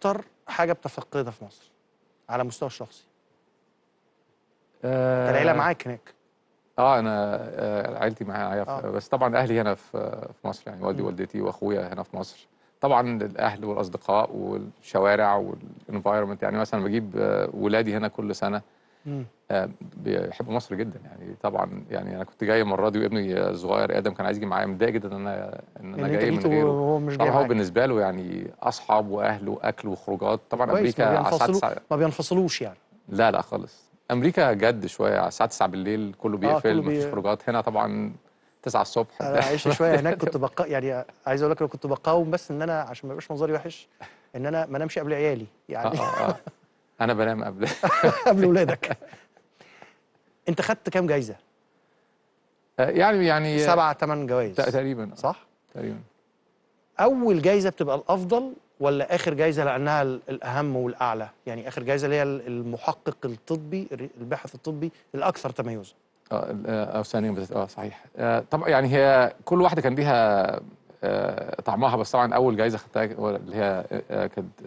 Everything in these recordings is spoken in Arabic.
اكتر حاجه بتفقدها في مصر على المستوى الشخصي آه العيله معاك هناك اه انا آه عيلتي معايا آه. بس طبعا اهلي هنا في في مصر يعني والدي ووالدتي واخويا هنا في مصر طبعا الاهل والاصدقاء والشوارع والانفايرمنت يعني مثلا بجيب آه، ولادي هنا كل سنه آه، بيحبوا مصر جدا يعني طبعا يعني انا كنت جاي المره دي وابني الصغير ادم كان عايز يجي معايا متضايق جدا ان انا ان انا يعني جاي من غيره طبعا مش هو بالنسبه له يعني اصحاب واهل واكل وخروجات طبعا امريكا ما بينفصلوش ما بينفصلوش يعني لا لا خالص امريكا جد شويه على الساعه 9 بالليل كله آه، بيقفل آه مفيش خروجات هنا طبعا 9 الصبح انا عشت شويه هناك كنت بقى يعني عايز اقول لك انا كنت بقاوم بس ان انا عشان ما يبقاش منظري وحش ان انا ما انامش قبل عيالي يعني آه آه. آه. انا بنام قبل قبل ولادك انت خدت كام جايزه آه، يعني يعني سبعة ثمان جوائز تقريبا آه، صح تقريبا اول جايزه بتبقى الافضل ولا اخر جايزه لانها الاهم والاعلى يعني اخر جايزه اللي هي المحقق الطبي الباحث الطبي الاكثر تميزا اه, آه، ثانيا اه صحيح طبعا يعني هي كل واحده كان ليها طعمها بس طبعا اول جايزه خدتها اللي هي كانت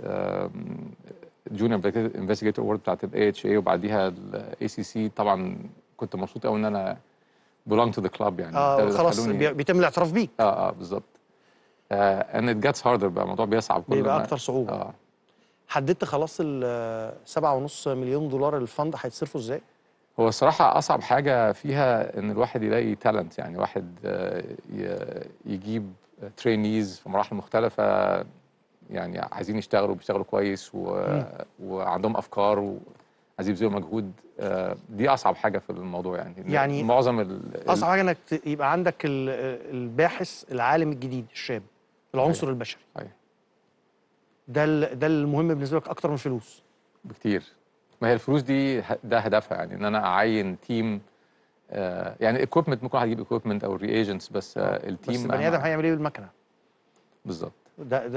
جونيور انفستيجيتور اوورد بتاعت الاي اتش اي وبعديها الاي سي سي طبعا كنت مبسوط قوي ان انا بلونج تو ذا كلاب يعني اه خلاص بيتم الاعتراف بيك اه اه بالظبط ان ات جاتس هاردر بقى الموضوع بيصعب كل بيبقى اكتر صعوبه اه حددت خلاص ال 7.5 مليون دولار الفند هيتصرفوا ازاي؟ هو الصراحة أصعب حاجة فيها إن الواحد يلاقي تالنت يعني واحد آه، يجيب ترينيز في مراحل مختلفة يعني عايزين يشتغلوا بيشتغلوا كويس و... وعندهم افكار وعايزين يبذلوا مجهود آه، دي اصعب حاجه في الموضوع يعني يعني معظم ال... اصعب حاجه انك يبقى عندك الباحث العالم الجديد الشاب العنصر أيه. البشري ايوه ده ال... ده المهم بالنسبه لك اكتر من الفلوس بكتير ما هي الفلوس دي ده هدفها يعني ان انا اعين تيم آه، يعني الاكويبمنت ممكن واحد يجيب اكويبمنت او ري ايجنتس بس آه، التيم بس البني ادم هيعمل ايه بالمكنه بالظبط ده,